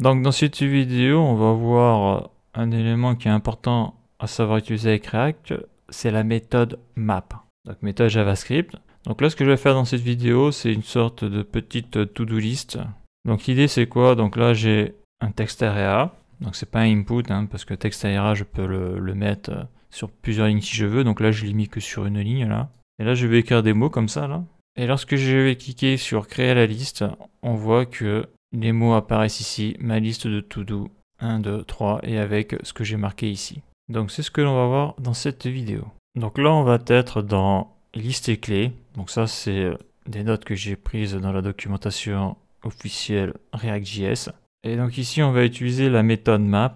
Donc dans cette vidéo, on va voir euh, un élément qui est important à savoir utiliser avec React, c'est la méthode map. Donc méthode JavaScript. Donc là, ce que je vais faire dans cette vidéo, c'est une sorte de petite euh, to-do list. Donc l'idée, c'est quoi Donc là, j'ai un texte area. Donc c'est pas un input, hein, parce que texte area, je peux le, le, mettre euh, sur plusieurs lignes si je veux. Donc là, je l'ai mis que sur une ligne, là. Et là, je vais écrire des mots comme ça, là. Et lorsque je vais cliquer sur créer la liste, on voit que les mots apparaissent ici, ma liste de to-do, 1, 2, 3, et avec ce que j'ai marqué ici. Donc c'est ce que l'on va voir dans cette vidéo. Donc là, on va être dans liste et clés. Donc ça, c'est euh, des notes que j'ai prises dans la documentation officielle React.js. Et donc ici, on va utiliser la méthode map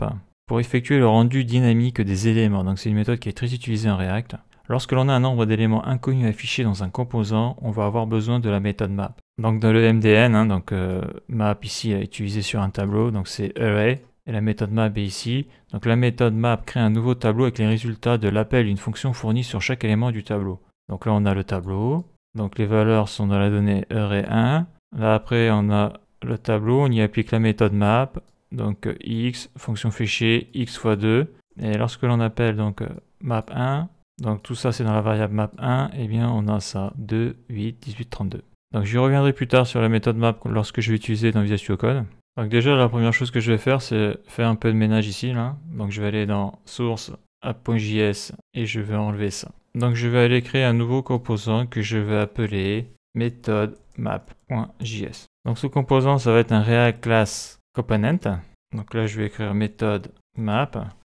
pour effectuer le rendu dynamique des éléments. Donc c'est une méthode qui est très utilisée en React. Lorsque l'on a un nombre d'éléments inconnus affichés dans un composant, on va avoir besoin de la méthode map. Donc dans le MDN, hein, donc euh, map ici est utilisé sur un tableau, donc c'est array, et la méthode map est ici. Donc la méthode map crée un nouveau tableau avec les résultats de l'appel d'une fonction fournie sur chaque élément du tableau. Donc là on a le tableau, donc les valeurs sont dans la donnée array1. Là après on a le tableau, on y applique la méthode map, donc euh, x, fonction fichier, x fois 2. Et lorsque l'on appelle donc euh, map1, donc tout ça c'est dans la variable map1, et eh bien on a ça, 2, 8, 18, 32. Donc je reviendrai plus tard sur la méthode map lorsque je vais utiliser dans Visual Studio Code. Donc déjà la première chose que je vais faire c'est faire un peu de ménage ici. Là. Donc je vais aller dans source, app.js et je vais enlever ça. Donc je vais aller créer un nouveau composant que je vais appeler méthode map.js. Donc ce composant ça va être un React class component. Donc là je vais écrire méthode map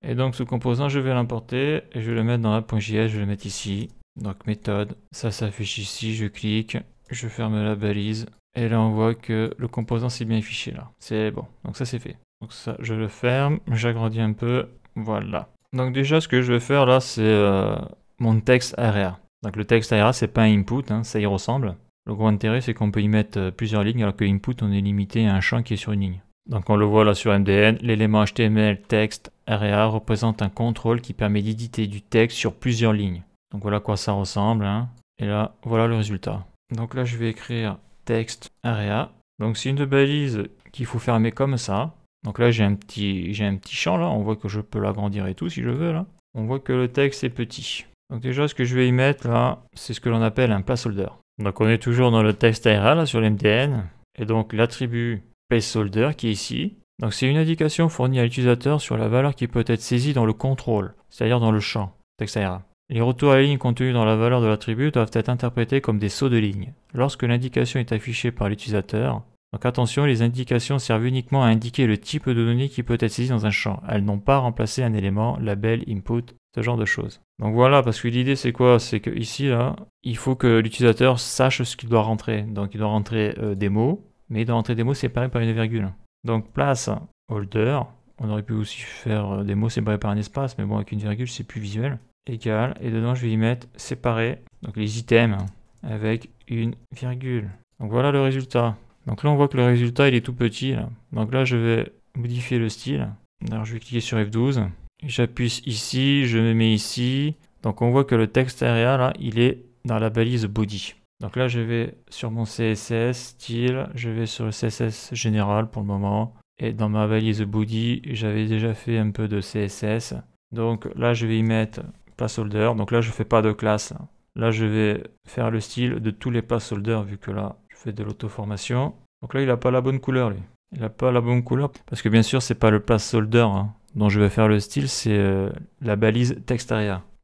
et donc ce composant, je vais l'importer et je vais le mettre dans app.js, je vais le mettre ici. Donc méthode, ça s'affiche ici, je clique, je ferme la balise. Et là on voit que le composant s'est bien affiché là. C'est bon, donc ça c'est fait. Donc ça, je le ferme, j'agrandis un peu, voilà. Donc déjà ce que je vais faire là, c'est euh, mon texte RR. Donc le texte arrière, c'est pas un input, hein, ça y ressemble. Le gros intérêt, c'est qu'on peut y mettre euh, plusieurs lignes, alors que input, on est limité à un champ qui est sur une ligne. Donc on le voit là sur MDN, l'élément HTML, texte, area représente un contrôle qui permet d'éditer du texte sur plusieurs lignes. Donc voilà à quoi ça ressemble. Hein. Et là, voilà le résultat. Donc là, je vais écrire texte area. Donc c'est une balise qu'il faut fermer comme ça. Donc là, j'ai un petit, j'ai un petit champ là. On voit que je peux l'agrandir et tout si je veux là. On voit que le texte est petit. Donc déjà, ce que je vais y mettre là, c'est ce que l'on appelle un placeholder. Donc on est toujours dans le texte area sur l'MDN. Et donc l'attribut placeholder qui est ici, donc c'est une indication fournie à l'utilisateur sur la valeur qui peut être saisie dans le contrôle, c'est-à-dire dans le champ etc. Les retours à la ligne contenus dans la valeur de l'attribut doivent être interprétés comme des sauts de ligne. Lorsque l'indication est affichée par l'utilisateur, donc attention, les indications servent uniquement à indiquer le type de données qui peut être saisie dans un champ. Elles n'ont pas remplacé un élément, label, input, ce genre de choses. Donc voilà, parce que l'idée c'est quoi C'est que ici là, il faut que l'utilisateur sache ce qu'il doit rentrer. Donc il doit rentrer euh, des mots, mais il doit rentrer des mots séparés par une virgule. Donc place holder. On aurait pu aussi faire euh, des mots séparés par un espace, mais bon, avec une virgule, c'est plus visuel. Égal. Et dedans, je vais y mettre séparer Donc les items avec une virgule. Donc voilà le résultat. Donc là, on voit que le résultat, il est tout petit. Là. Donc là, je vais modifier le style. Alors je vais cliquer sur F12. J'appuie ici, je me mets ici. Donc on voit que le texte area, là, il est dans la balise body. Donc là, je vais sur mon CSS style, je vais sur le CSS général pour le moment. Et dans ma balise body, j'avais déjà fait un peu de CSS. Donc là, je vais y mettre placeholder. Donc là, je ne fais pas de classe. Là, je vais faire le style de tous les placeholders vu que là, je fais de l'auto-formation. Donc là, il n'a pas la bonne couleur, lui. Il n'a pas la bonne couleur parce que bien sûr, ce n'est pas le placeholder hein, dont je vais faire le style, c'est euh, la balise texte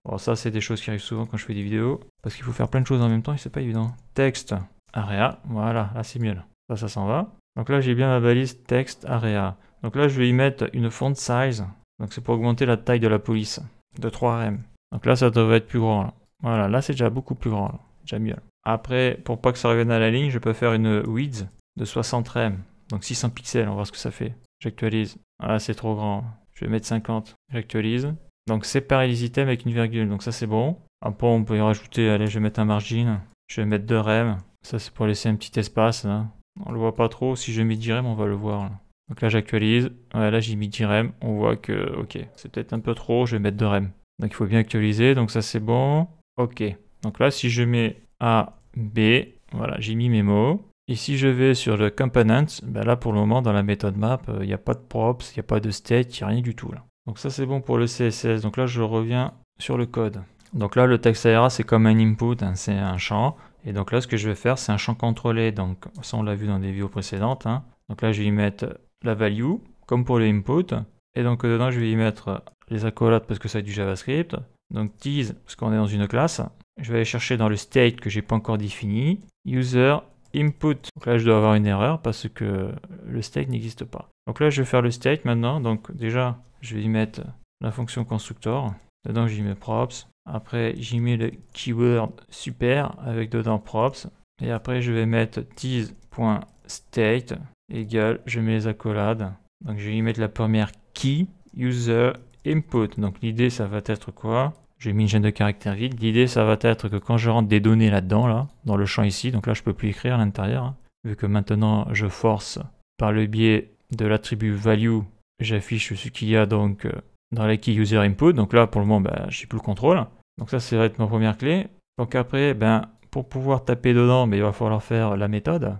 Bon, ça, c'est des choses qui arrivent souvent quand je fais des vidéos. Parce qu'il faut faire plein de choses en même temps et c'est pas évident. Texte, area. Voilà, là, c'est mieux. Là. Ça, ça s'en va. Donc là, j'ai bien ma balise texte, area. Donc là, je vais y mettre une font size. Donc c'est pour augmenter la taille de la police de 3 RM. Donc là, ça devrait être plus grand. Voilà, là, c'est déjà beaucoup plus grand. Déjà mieux. Après, pour pas que ça revienne à la ligne, je peux faire une width de 60 RM. Donc 600 pixels, on va voir ce que ça fait. J'actualise. Ah, c'est trop grand. Je vais mettre 50. J'actualise. Donc séparer les items avec une virgule, donc ça c'est bon. Après on peut y rajouter, allez je vais mettre un margin, je vais mettre deux rem, ça c'est pour laisser un petit espace. Là. Hein. On le voit pas trop, si je mets 10 rem on va le voir. Donc là j'actualise, ouais, là j'ai mis 10 rem, on voit que ok, c'est peut-être un peu trop, je vais mettre deux rem. Donc il faut bien actualiser, donc ça c'est bon. Ok, donc là si je mets A, B, voilà j'ai mis mes mots. Et si je vais sur le component, ben là pour le moment dans la méthode map, euh, il n'y a pas de props, il n'y a pas de state, il n'y a rien du tout là. Donc ça c'est bon pour le CSS. Donc là je reviens sur le code. Donc là le texte c'est comme un input, hein, c'est un champ. Et donc là ce que je vais faire c'est un champ contrôlé. Donc ça on l'a vu dans des vidéos précédentes. Hein. Donc là je vais y mettre la value comme pour le input. Et donc euh, dedans je vais y mettre les accolades parce que ça c'est du JavaScript. Donc tease parce qu'on est dans une classe. Je vais aller chercher dans le state que j'ai pas encore défini. User input. Donc là je dois avoir une erreur parce que le state n'existe pas. Donc là, je vais faire le state maintenant. Donc déjà, je vais y mettre la fonction constructor. Dedans, j'y mets props. Après, j'y mets le keyword super avec dedans props. Et après, je vais mettre tease.state égale, je mets les accolades. Donc je vais y mettre la première key user input. Donc l'idée, ça va être quoi J'ai mis une chaîne de caractères vide. L'idée, ça va être que quand je rentre des données là-dedans, là, dans le champ ici, donc là, je peux plus écrire à l'intérieur, hein, vu que maintenant, je force par le biais de l'attribut value, j'affiche ce qu'il y a donc euh, dans la key user input. Donc là, pour le moment, ben, je n'ai plus le contrôle. Donc ça, c'est va être ma première clé. Donc après, ben, pour pouvoir taper dedans, ben, il va falloir faire la méthode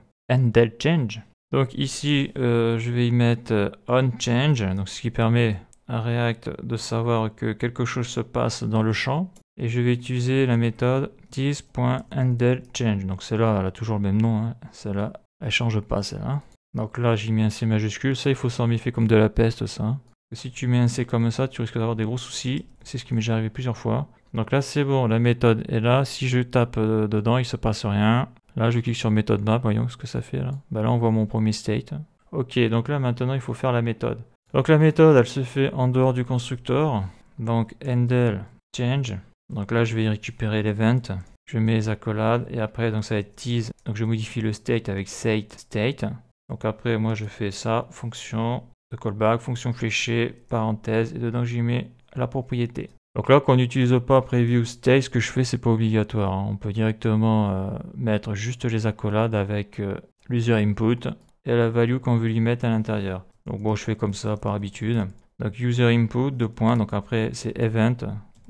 change. Donc ici, euh, je vais y mettre euh, onChange, donc ce qui permet à React de savoir que quelque chose se passe dans le champ. Et je vais utiliser la méthode change. Donc celle-là, elle a toujours le même nom. Hein. Celle-là, elle change pas celle-là. Donc là, j'y mets un C majuscule. Ça, il faut s'en méfier comme de la peste, ça. Hein. Si tu mets un C comme ça, tu risques d'avoir des gros soucis. C'est ce qui m'est arrivé plusieurs fois. Donc là, c'est bon, la méthode est là. Si je tape euh, dedans, il se passe rien. Là, je clique sur méthode map, voyons ce que ça fait là. Bah là, on voit mon premier state. Ok, donc là, maintenant, il faut faire la méthode. Donc la méthode, elle se fait en dehors du constructeur. Donc handle change. Donc là, je vais récupérer l'event. Je mets les accolades et après, donc ça va être tease. Donc je modifie le state avec state state. Donc après, moi, je fais ça, fonction de callback, fonction fléchée, parenthèse, et dedans, j'y mets la propriété. Donc là, qu'on n'utilise pas preview state ce que je fais, c'est pas obligatoire. Hein. On peut directement euh, mettre juste les accolades avec euh, l'user input et la value qu'on veut lui mettre à l'intérieur. Donc bon, je fais comme ça par habitude. Donc user input, deux points. Donc après, c'est event,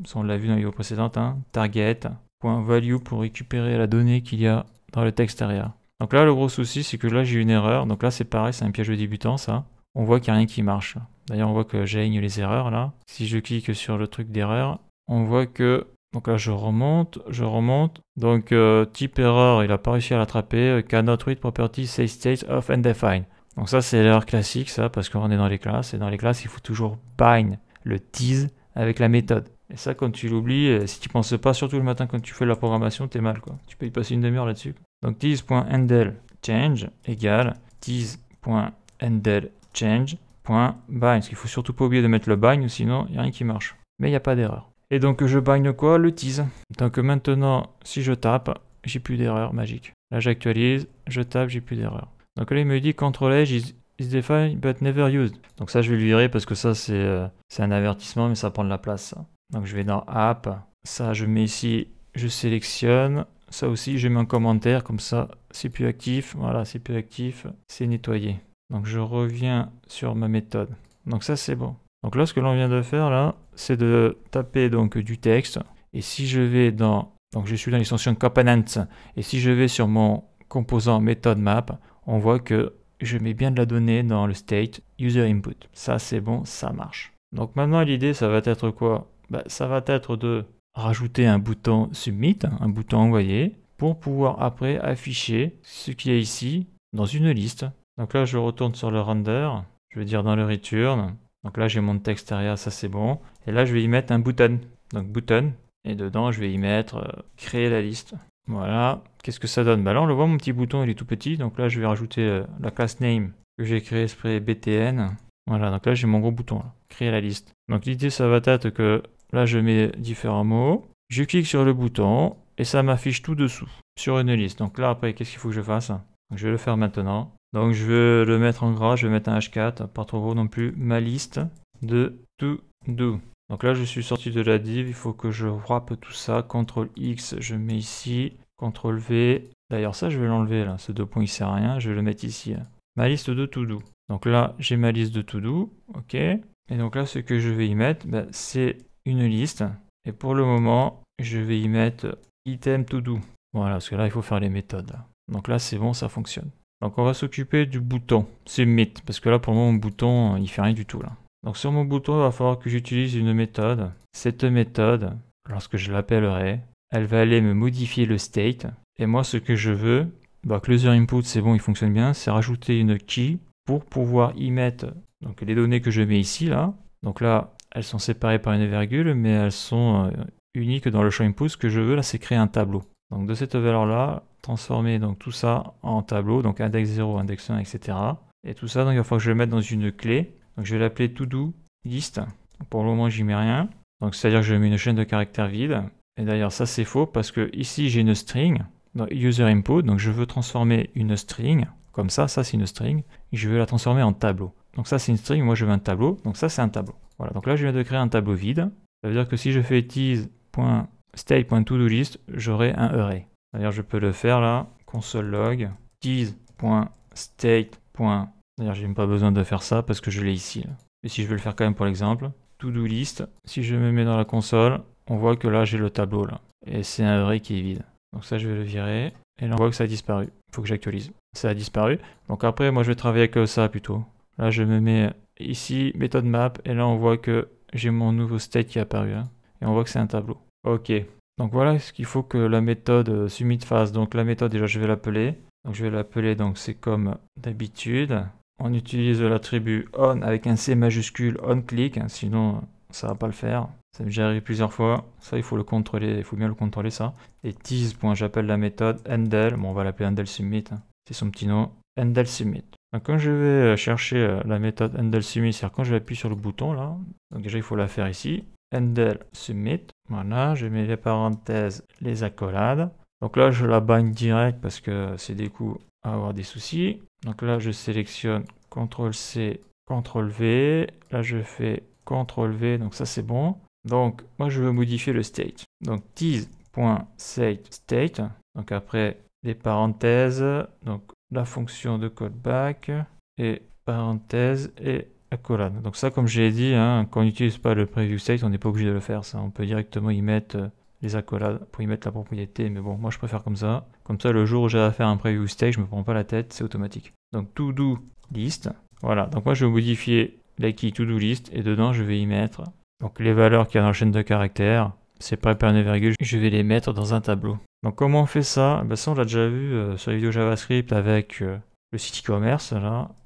si on l'a vu dans la vidéo précédente, hein. target, point value pour récupérer la donnée qu'il y a dans le texte arrière. Donc là, le gros souci, c'est que là, j'ai une erreur. Donc là, c'est pareil, c'est un piège de débutant, ça. On voit qu'il n'y a rien qui marche. D'ailleurs, on voit que j'aigne les erreurs, là. Si je clique sur le truc d'erreur, on voit que... Donc là, je remonte, je remonte. Donc, euh, type erreur, il n'a pas réussi à l'attraper. Euh, cannot read property say state of undefined. Donc ça, c'est l'erreur classique, ça, parce qu'on est dans les classes. Et dans les classes, il faut toujours bind le tease avec la méthode. Et ça, quand tu l'oublies, euh, si tu penses pas, surtout le matin quand tu fais la programmation, t'es mal quoi. Tu peux y passer une demi-heure là-dessus. Donc tease.endel change égale tease.endel change point Parce qu'il faut surtout pas oublier de mettre le bind, sinon il n'y a rien qui marche. Mais il n'y a pas d'erreur. Et donc je bind quoi Le tease. Donc maintenant, si je tape, j'ai plus d'erreur magique. Là j'actualise, je tape, j'ai plus d'erreur. Donc là il me dit control edge is, defined but never used. Donc ça je vais le virer parce que ça euh, c'est un avertissement mais ça prend de la place. Donc je vais dans App, ça je mets ici, je sélectionne, ça aussi je mets un commentaire, comme ça c'est plus actif, voilà c'est plus actif, c'est nettoyé. Donc je reviens sur ma méthode. Donc ça c'est bon. Donc là ce que l'on vient de faire là, c'est de taper donc du texte. Et si je vais dans, donc je suis dans l'extension components, et si je vais sur mon composant méthode map, on voit que je mets bien de la donnée dans le state user input. Ça c'est bon, ça marche. Donc maintenant l'idée ça va être quoi bah, ça va être de rajouter un bouton Submit, un bouton Envoyer, pour pouvoir après afficher ce qu'il y a ici dans une liste. Donc là, je retourne sur le render, je vais dire dans le return. Donc là, j'ai mon texte derrière, ça c'est bon. Et là, je vais y mettre un bouton Donc button, et dedans, je vais y mettre euh, créer la liste. Voilà, qu'est-ce que ça donne bah Là, on le voit, mon petit bouton, il est tout petit. Donc là, je vais rajouter euh, la classe name que j'ai créée spray BTN. Voilà, donc là, j'ai mon gros bouton, créer la liste. Donc l'idée, ça va être que Là, je mets différents mots. Je clique sur le bouton et ça m'affiche tout dessous sur une liste. Donc là, après, qu'est-ce qu'il faut que je fasse Je vais le faire maintenant. Donc je vais le mettre en gras, je vais mettre un H4, pas trop gros non plus, ma liste de tout do. Donc là, je suis sorti de la div, il faut que je wrap tout ça. CTRL X, je mets ici. CTRL V. D'ailleurs, ça, je vais l'enlever là. Ce deux points, il sert à rien. Je vais le mettre ici. Hein. Ma liste de tout doux. Donc là, j'ai ma liste de tout doux. OK. Et donc là, ce que je vais y mettre, ben, c'est une liste. Et pour le moment, je vais y mettre item to do. Voilà, parce que là, il faut faire les méthodes. Donc là, c'est bon, ça fonctionne. Donc on va s'occuper du bouton. C'est mythe, parce que là, pour moi mon bouton, euh, il fait rien du tout. Là. Donc sur mon bouton, il va falloir que j'utilise une méthode. Cette méthode, lorsque je l'appellerai, elle va aller me modifier le state. Et moi, ce que je veux, bah, closer input, c'est bon, il fonctionne bien, c'est rajouter une key pour pouvoir y mettre donc, les données que je mets ici. là. Donc là, elles sont séparées par une virgule, mais elles sont euh, uniques dans le champ input. Ce que je veux là, c'est créer un tableau. Donc de cette valeur-là, transformer donc tout ça en tableau, donc index 0, index 1, etc. Et tout ça, donc il va falloir que je le mette dans une clé. Donc je vais l'appeler todo list. Pour le moment, j'y mets rien. Donc c'est-à-dire que je mets une chaîne de caractères vide. Et d'ailleurs, ça c'est faux parce que ici j'ai une string dans user input. Donc je veux transformer une string comme ça. Ça c'est une string. Je veux la transformer en tableau. Donc ça c'est une string. Moi je veux un tableau. Donc ça c'est un tableau. Voilà, donc là je viens de créer un tableau vide. Ça veut dire que si je fais do list j'aurai un array. D'ailleurs je peux le faire là, Console.log log, tease.state. D'ailleurs j'ai même pas besoin de faire ça parce que je l'ai ici. Mais si je veux le faire quand même pour l'exemple, to-do list, si je me mets dans la console, on voit que là j'ai le tableau là. Et c'est un array qui est vide. Donc ça je vais le virer. Et là on voit que ça a disparu. Il Faut que j'actualise. Ça a disparu. Donc après moi je vais travailler avec ça plutôt. Là je me mets ici, méthode map, et là on voit que j'ai mon nouveau state qui est apparu, hein. et on voit que c'est un tableau. Ok, donc voilà ce qu'il faut que la méthode euh, submit fasse. Donc la méthode, déjà je vais l'appeler, donc je vais l'appeler, donc c'est comme d'habitude. On utilise l'attribut on avec un C majuscule on click, hein, sinon ça va pas le faire. Ça m'est déjà arrivé plusieurs fois. Ça, il faut le contrôler, il faut bien le contrôler ça. Et tease.j'appelle la méthode handle. Bon, on va l'appeler handle submit. Hein. C'est son petit nom. Handle submit. Euh, quand je vais euh, chercher euh, la méthode handle submit, c'est-à-dire quand je vais appuyer sur le bouton là, donc déjà il faut la faire ici, handle submit, voilà, je mets les parenthèses, les accolades. Donc là je la bagne direct parce que c'est des coups à avoir des soucis. Donc là je sélectionne CTRL C, CTRL V, là je fais CTRL V, donc ça c'est bon. Donc moi je veux modifier le state. Donc tease.setState, donc après les parenthèses, donc la fonction de callback et parenthèse et accolade Donc ça, comme j'ai dit, hein, quand on n'utilise pas le preview state, on n'est pas obligé de le faire. Ça, on peut directement y mettre euh, les accolades pour y mettre la propriété. Mais bon, moi je préfère comme ça. Comme ça, le jour où j'ai à faire un preview state, je me prends pas la tête, c'est automatique. Donc to do list. Voilà. Donc moi je vais modifier la key to do list et dedans je vais y mettre donc les valeurs qui y a chaîne de caractères ces par une virgule, je vais les mettre dans un tableau. Donc comment on fait ça eh ben, Ça on l'a déjà vu euh, sur les vidéos JavaScript avec euh, le site e-commerce.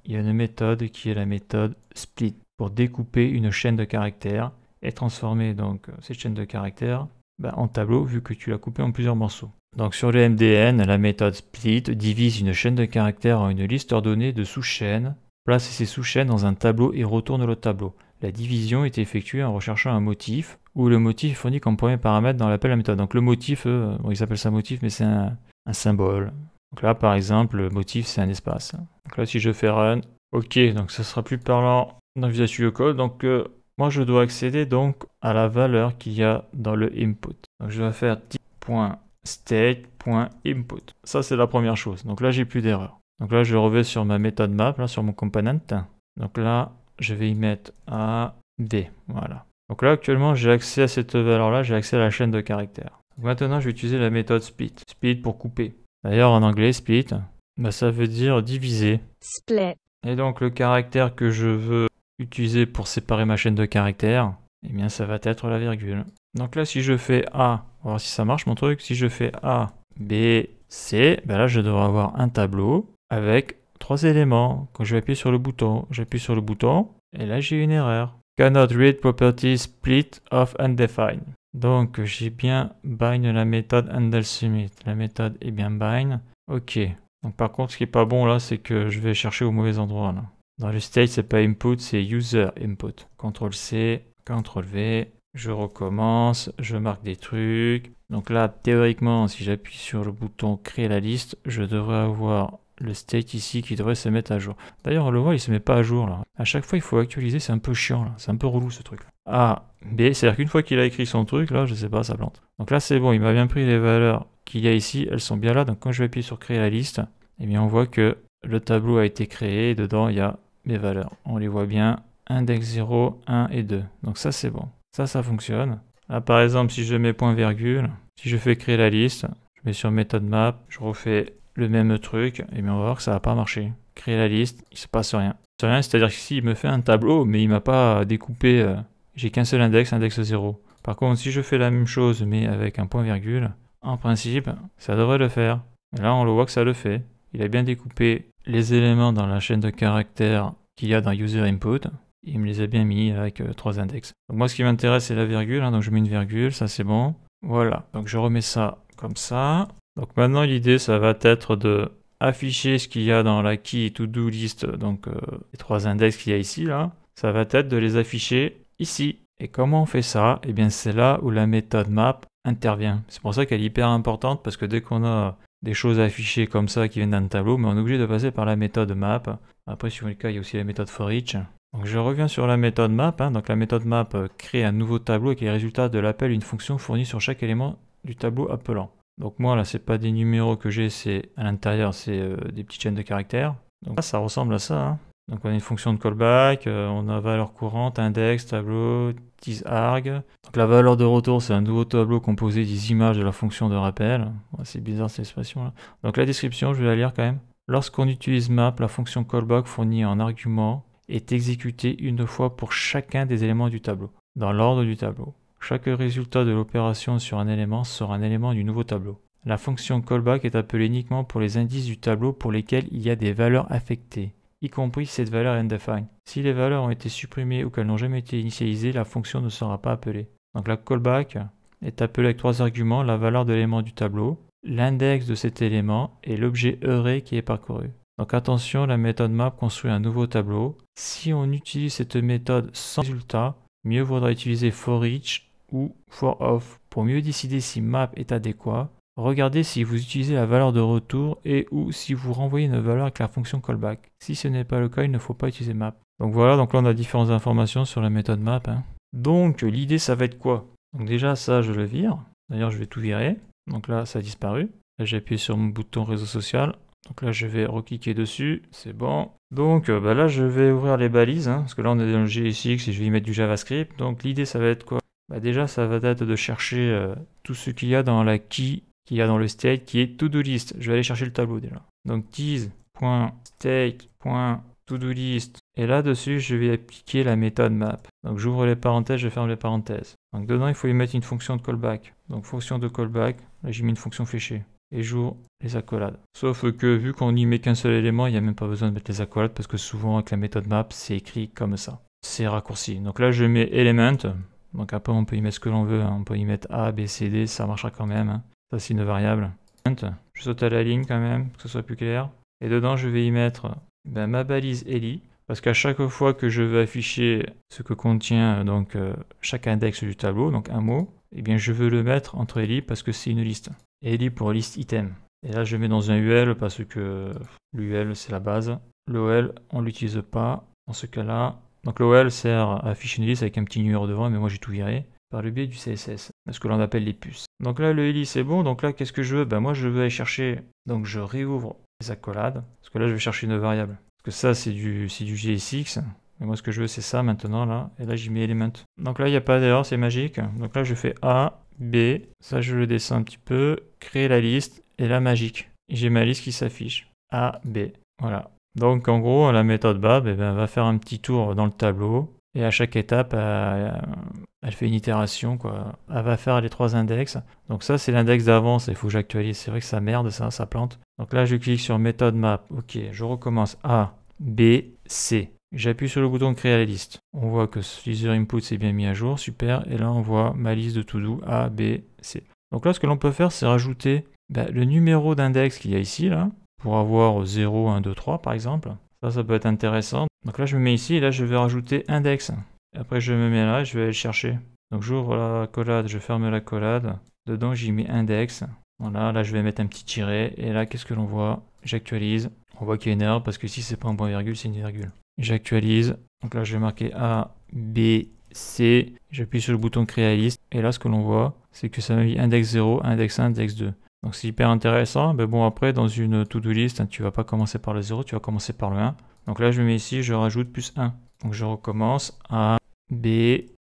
il y a une méthode qui est la méthode split pour découper une chaîne de caractères et transformer donc euh, cette chaîne de caractères ben, en tableau vu que tu l'as coupé en plusieurs morceaux. Donc sur le MDN, la méthode split divise une chaîne de caractères en une liste ordonnée de sous-chaînes, place ces sous-chaînes dans un tableau et retourne le tableau. La division est effectuée en recherchant un motif où le motif est fourni comme premier paramètre dans l'appel à la méthode. Donc le motif, euh, il s'appelle ça motif, mais c'est un, symbole. Donc là, par exemple, le motif, c'est un espace. Donc là, si je fais run, ok, donc ça sera plus parlant dans Visual Studio Code. Donc euh, moi, je dois accéder donc à la valeur qu'il y a dans le input. Donc je vais faire type.state.input. Ça, c'est la première chose. Donc là, j'ai plus d'erreur. Donc là, je reviens sur ma méthode map, là, sur mon component. Donc là, je vais y mettre d. Voilà. Donc là, actuellement, j'ai accès à cette valeur-là, j'ai accès à la chaîne de caractères. maintenant, je vais utiliser la méthode split. Split pour couper. D'ailleurs, en anglais, split, bah, ça veut dire diviser. Split. Et donc, le caractère que je veux utiliser pour séparer ma chaîne de caractères, eh bien, ça va être la virgule. Donc là, si je fais A, on va voir si ça marche mon truc, si je fais A, B, C, bah là, je devrais avoir un tableau avec trois éléments. Quand je vais appuyer sur le bouton, j'appuie sur le bouton, et là, j'ai une erreur cannot read property split of undefined. Donc j'ai bien bind la méthode handle La méthode est bien bind. Ok. Donc par contre ce qui est pas bon là c'est que je vais chercher au mauvais endroit Dans le state c'est pas input c'est user input. CTRL C, CTRL V. Je recommence, je marque des trucs. Donc là théoriquement si j'appuie sur le bouton créer la liste je devrais avoir le state ici qui devrait se mettre à jour. D'ailleurs, on le voit, il se met pas à jour là. À chaque fois, il faut actualiser, c'est un peu chiant là, c'est un peu relou ce truc. Ah, A, B, c'est-à-dire qu'une fois qu'il a écrit son truc, là, je sais pas, ça plante. Donc là, c'est bon, il m'a bien pris les valeurs qu'il y a ici, elles sont bien là. Donc quand je vais appuyer sur créer la liste, eh bien, on voit que le tableau a été créé et dedans, il y a mes valeurs. On les voit bien, index 0, 1 et 2. Donc ça, c'est bon. Ça, ça fonctionne. Là, par exemple, si je mets point virgule, si je fais créer la liste, je mets sur méthode map, je refais le même truc, et bien on va voir que ça va pas marcher. Créer la liste, il se passe rien. Rien, c'est-à-dire que s'il me fait un tableau, mais il m'a pas euh, découpé, euh, j'ai qu'un seul index, index 0. Par contre, si je fais la même chose, mais avec un point-virgule, en principe, ça devrait le faire. là, on le voit que ça le fait. Il a bien découpé les éléments dans la chaîne de caractères qu'il y a dans user input. Il me les a bien mis avec euh, trois index. Donc moi, ce qui m'intéresse, c'est la virgule. Hein, donc je mets une virgule, ça c'est bon. Voilà. Donc je remets ça comme ça. Donc maintenant l'idée ça va être de afficher ce qu'il y a dans la key to-do list, donc euh, les trois index qu'il y a ici là, ça va être de les afficher ici. Et comment on fait ça Eh bien c'est là où la méthode map intervient. C'est pour ça qu'elle est hyper importante parce que dès qu'on a des choses affichées comme ça qui viennent d'un tableau, mais on est obligé de passer par la méthode map. Après sur le cas il y a aussi la méthode for each. Donc je reviens sur la méthode map. Hein. Donc la méthode map euh, crée un nouveau tableau avec les résultats de l'appel une fonction fournie sur chaque élément du tableau appelant. Donc moi là c'est pas des numéros que j'ai, c'est à l'intérieur c'est euh, des petites chaînes de caractères. Donc là, ça ressemble à ça. Hein. Donc on a une fonction de callback, euh, on a valeur courante, index, tableau, arg. Donc la valeur de retour c'est un nouveau tableau composé des images de la fonction de rappel. c'est bizarre cette expression là. Donc la description je vais la lire quand même. Lorsqu'on utilise map, la fonction callback fournie en argument est exécutée une fois pour chacun des éléments du tableau, dans l'ordre du tableau. Chaque résultat de l'opération sur un élément sera un élément du nouveau tableau. La fonction callback est appelée uniquement pour les indices du tableau pour lesquels il y a des valeurs affectées, y compris cette valeur undefined. Si les valeurs ont été supprimées ou qu'elles n'ont jamais été initialisées, la fonction ne sera pas appelée. Donc la callback est appelée avec trois arguments, la valeur de l'élément du tableau, l'index de cet élément et l'objet array qui est parcouru. Donc attention, la méthode map construit un nouveau tableau. Si on utilise cette méthode sans résultat, mieux vaudra utiliser for ou for off. Pour mieux décider si map est adéquat, regardez si vous utilisez la valeur de retour et ou si vous renvoyez une valeur avec la fonction callback. Si ce n'est pas le cas, il ne faut pas utiliser map. Donc voilà, donc là on a différentes informations sur la méthode map. Hein. Donc l'idée ça va être quoi Donc déjà ça je le vire. D'ailleurs je vais tout virer. Donc là ça a disparu. Là j'ai appuyé sur mon bouton réseau social. Donc là je vais recliquer dessus, c'est bon. Donc euh, bah là je vais ouvrir les balises, hein, parce que là on est dans le JSX et je vais y mettre du JavaScript. Donc l'idée ça va être quoi bah, déjà ça va être de chercher euh, tout ce qu'il y a dans la key qu'il y a dans le state qui est to-do list. Je vais aller chercher le tableau déjà. Donc do list. Et là-dessus, je vais appliquer la méthode map. Donc j'ouvre les parenthèses, je ferme les parenthèses. Donc dedans, il faut y mettre une fonction de callback. Donc fonction de callback, là j'ai mis une fonction fléchée. Et j'ouvre les accolades. Sauf que vu qu'on n'y met qu'un seul élément, il n'y a même pas besoin de mettre les accolades parce que souvent avec la méthode map, c'est écrit comme ça. C'est raccourci. Donc là, je mets element. Donc après, on peut y mettre ce que l'on veut. Hein. On peut y mettre A, B, C, D, ça marchera quand même. Hein. Ça, c'est une variable. Je saute à la ligne quand même, que ce soit plus clair. Et dedans, je vais y mettre ben, ma balise Eli. Parce qu'à chaque fois que je veux afficher ce que contient donc euh, chaque index du tableau, donc un mot, eh bien je veux le mettre entre Eli parce que c'est une liste. Eli pour liste item. Et là je mets dans un UL parce que l'UL c'est la base. L'OL on ne l'utilise pas. en ce cas-là, donc l'OL sert à afficher une liste avec un petit numéro devant, mais moi j'ai tout viré, par le biais du CSS, ce que l'on appelle les puces. Donc là, le hélice c'est bon, donc là, qu'est-ce que je veux Ben moi, je veux aller chercher, donc je réouvre les accolades, parce que là, je vais chercher une variable. Parce que ça, c'est du, du GSX, et moi, ce que je veux, c'est ça maintenant, là, et là, j'y mets element. Donc là, il n'y a pas d'erreur, c'est magique. Donc là, je fais A, B, ça, je le descends un petit peu, créer la liste, et là, magique. J'ai ma liste qui s'affiche, A, B. Voilà, donc en gros, la méthode BAB eh ben, va faire un petit tour dans le tableau et à chaque étape, euh, elle, fait une itération. Quoi. Elle va faire les trois index. Donc ça, c'est l'index d'avance. Il faut que j'actualise. C'est vrai que ça merde, ça, plante. Donc là, je clique sur méthode map. OK, je recommence A, B, C. J'appuie sur le bouton créer la liste. On voit que user input s'est bien mis à jour, super. Et là, on voit ma liste de to do A, B, C. Donc là, ce que l'on peut faire, c'est rajouter ben, le numéro d'index qu'il y a ici, là, pour avoir 0, 1, 2, 3 par exemple. Ça, ça peut être intéressant. Donc là, je me mets ici et là, je vais rajouter index. après, je me mets là et je vais aller le chercher. Donc j'ouvre la collade, je ferme la collade. Dedans, j'y mets index. Voilà, là, je vais mettre un petit tiret. Et là, qu'est-ce que l'on voit J'actualise. On voit qu'il y a une erreur parce que si c'est pas un point virgule, c'est une virgule. J'actualise. Donc là, je vais marquer A, B, C. J'appuie sur le bouton créer liste. Et là, ce que l'on voit, c'est que ça m'a mis index 0, index 1, index 2. Donc c'est hyper intéressant. Mais bon, après, dans une to-do list, hein, tu vas pas commencer par le 0, tu vas commencer par le 1. Donc là, je mets ici, je rajoute plus 1. Donc je recommence A, B,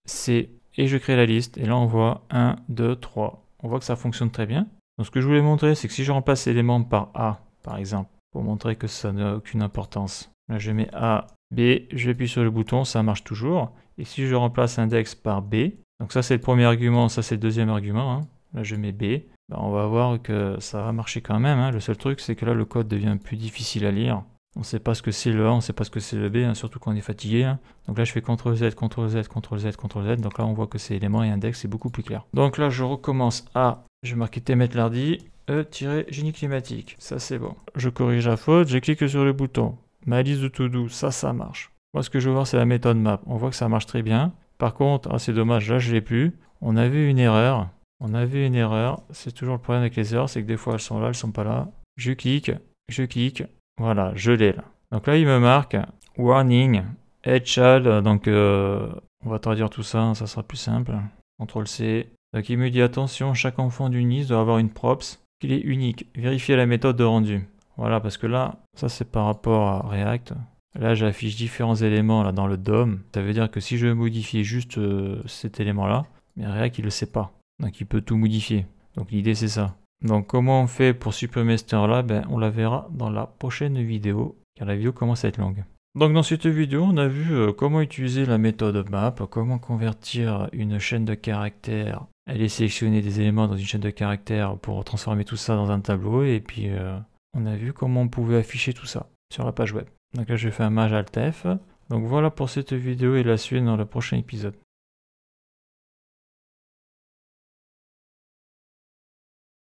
C, et je crée la liste. Et là, on voit 1, 2, 3. On voit que ça fonctionne très bien. Donc ce que je voulais montrer, c'est que si je remplace l'élément par A, par exemple, pour montrer que ça n'a aucune importance. Là, je mets A, B, je j'appuie sur le bouton, ça marche toujours. Et si je remplace index par B, donc ça c'est le premier argument, ça c'est le deuxième argument. Hein. Là, je mets B. Bah, on va voir que ça va marcher quand même. Hein. Le seul truc, c'est que là, le code devient plus difficile à lire. On ne sait pas ce que c'est le A, on ne sait pas ce que c'est le B, hein, surtout quand on est fatigué. Hein. Donc là, je fais CTRL Z, CTRL Z, CTRL Z, CTRL Z. Donc là, on voit que c'est élément et index, c'est beaucoup plus clair. Donc là, je recommence à, je vais marquer TMLRDI, e E-génie climatique. Ça, c'est bon. Je corrige la faute, je clique sur le bouton. Ma liste de tout doux, ça, ça marche. Moi, ce que je veux voir, c'est la méthode map. On voit que ça marche très bien. Par contre, ah, c'est dommage, là, je l'ai plus. On avait une erreur on avait une erreur. C'est toujours le problème avec les erreurs, c'est que des fois elles sont là, elles sont pas là. Je clique, je clique. Voilà, je l'ai là. Donc là, il me marque warning, Child. Donc euh, on va traduire tout ça, ça sera plus simple. CTRL C. Donc il me dit attention, chaque enfant d'une liste doit avoir une props qu'il est unique. Vérifiez la méthode de rendu. Voilà, parce que là, ça c'est par rapport à React. Là, j'affiche différents éléments là dans le DOM. Ça veut dire que si je modifie juste euh, cet élément-là, mais React il le sait pas. Donc il peut tout modifier. Donc l'idée c'est ça. Donc comment on fait pour supprimer cette là ben, On la verra dans la prochaine vidéo, car la vidéo commence à être longue. Donc dans cette vidéo, on a vu euh, comment utiliser la méthode map, comment convertir une chaîne de caractères, aller sélectionner des éléments dans une chaîne de caractères pour transformer tout ça dans un tableau, et puis euh, on a vu comment on pouvait afficher tout ça sur la page web. Donc là, je fais un mage alt Donc voilà pour cette vidéo et la suite dans le prochain épisode.